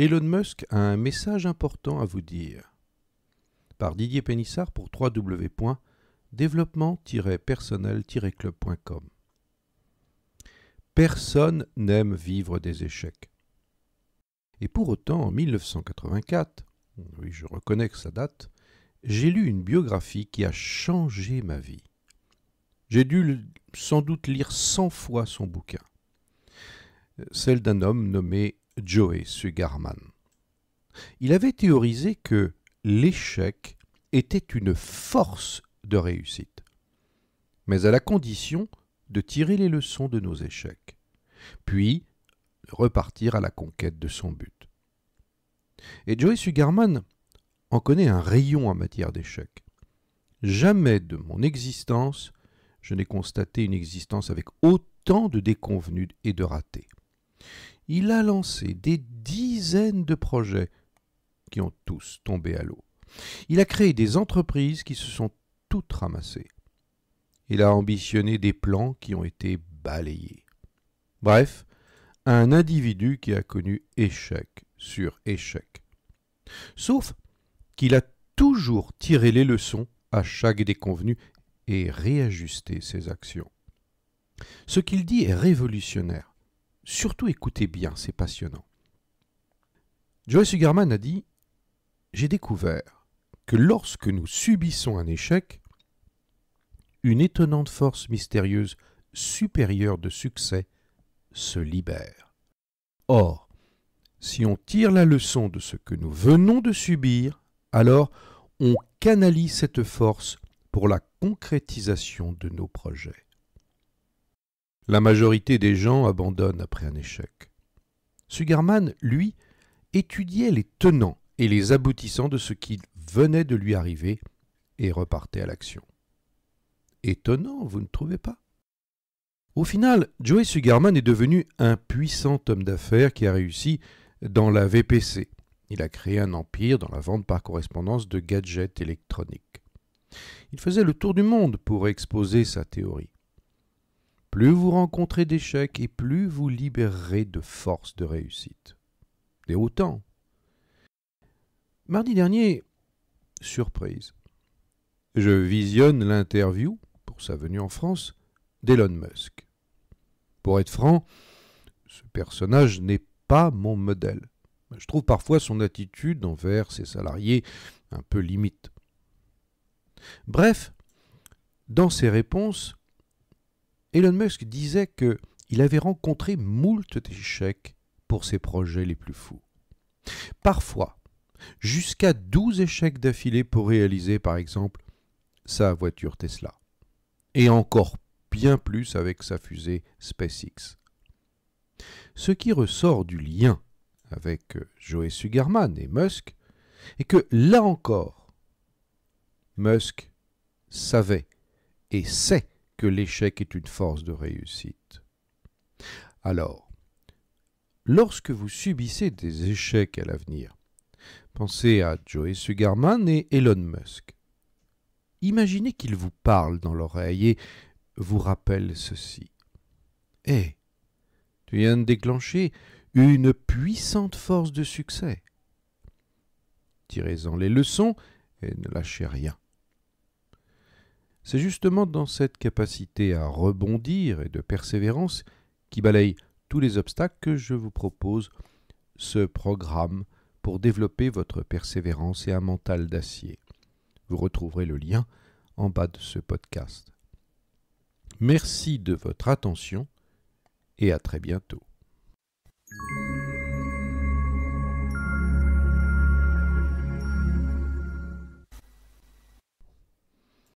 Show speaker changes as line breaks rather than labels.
Elon Musk a un message important à vous dire. Par Didier Pénissard pour www.développement-personnel-club.com. Personne n'aime vivre des échecs. Et pour autant, en 1984, oui, je reconnais que ça date, j'ai lu une biographie qui a changé ma vie. J'ai dû sans doute lire cent fois son bouquin, celle d'un homme nommé Joey Sugarman. Il avait théorisé que l'échec était une force de réussite, mais à la condition de tirer les leçons de nos échecs, puis repartir à la conquête de son but. Et Joey Sugarman en connaît un rayon en matière d'échecs. Jamais de mon existence je n'ai constaté une existence avec autant de déconvenus et de ratés il a lancé des dizaines de projets qui ont tous tombé à l'eau. Il a créé des entreprises qui se sont toutes ramassées. Il a ambitionné des plans qui ont été balayés. Bref, un individu qui a connu échec sur échec. Sauf qu'il a toujours tiré les leçons à chaque déconvenu et réajusté ses actions. Ce qu'il dit est révolutionnaire. Surtout écoutez bien, c'est passionnant. Joey Sugarman a dit J'ai découvert que lorsque nous subissons un échec, une étonnante force mystérieuse supérieure de succès se libère. Or, si on tire la leçon de ce que nous venons de subir, alors on canalise cette force pour la concrétisation de nos projets. La majorité des gens abandonnent après un échec. Sugarman, lui, étudiait les tenants et les aboutissants de ce qui venait de lui arriver et repartait à l'action. Étonnant, vous ne trouvez pas Au final, Joey Sugarman est devenu un puissant homme d'affaires qui a réussi dans la VPC. Il a créé un empire dans la vente par correspondance de gadgets électroniques. Il faisait le tour du monde pour exposer sa théorie. Plus vous rencontrez d'échecs et plus vous libérerez de force de réussite. Et autant. Mardi dernier, surprise, je visionne l'interview, pour sa venue en France, d'Elon Musk. Pour être franc, ce personnage n'est pas mon modèle. Je trouve parfois son attitude envers ses salariés un peu limite. Bref, dans ses réponses, Elon Musk disait que il avait rencontré moult échecs pour ses projets les plus fous. Parfois, jusqu'à 12 échecs d'affilée pour réaliser, par exemple, sa voiture Tesla. Et encore bien plus avec sa fusée SpaceX. Ce qui ressort du lien avec euh, Joe Sugarman et Musk est que, là encore, Musk savait et sait que l'échec est une force de réussite. Alors, lorsque vous subissez des échecs à l'avenir, pensez à Joey Sugarman et Elon Musk. Imaginez qu'ils vous parlent dans l'oreille et vous rappellent ceci. Hé, eh, tu viens de déclencher une puissante force de succès. Tirez-en les leçons et ne lâchez rien. C'est justement dans cette capacité à rebondir et de persévérance qui balaye tous les obstacles que je vous propose ce programme pour développer votre persévérance et un mental d'acier. Vous retrouverez le lien en bas de ce podcast. Merci de votre attention et à très bientôt.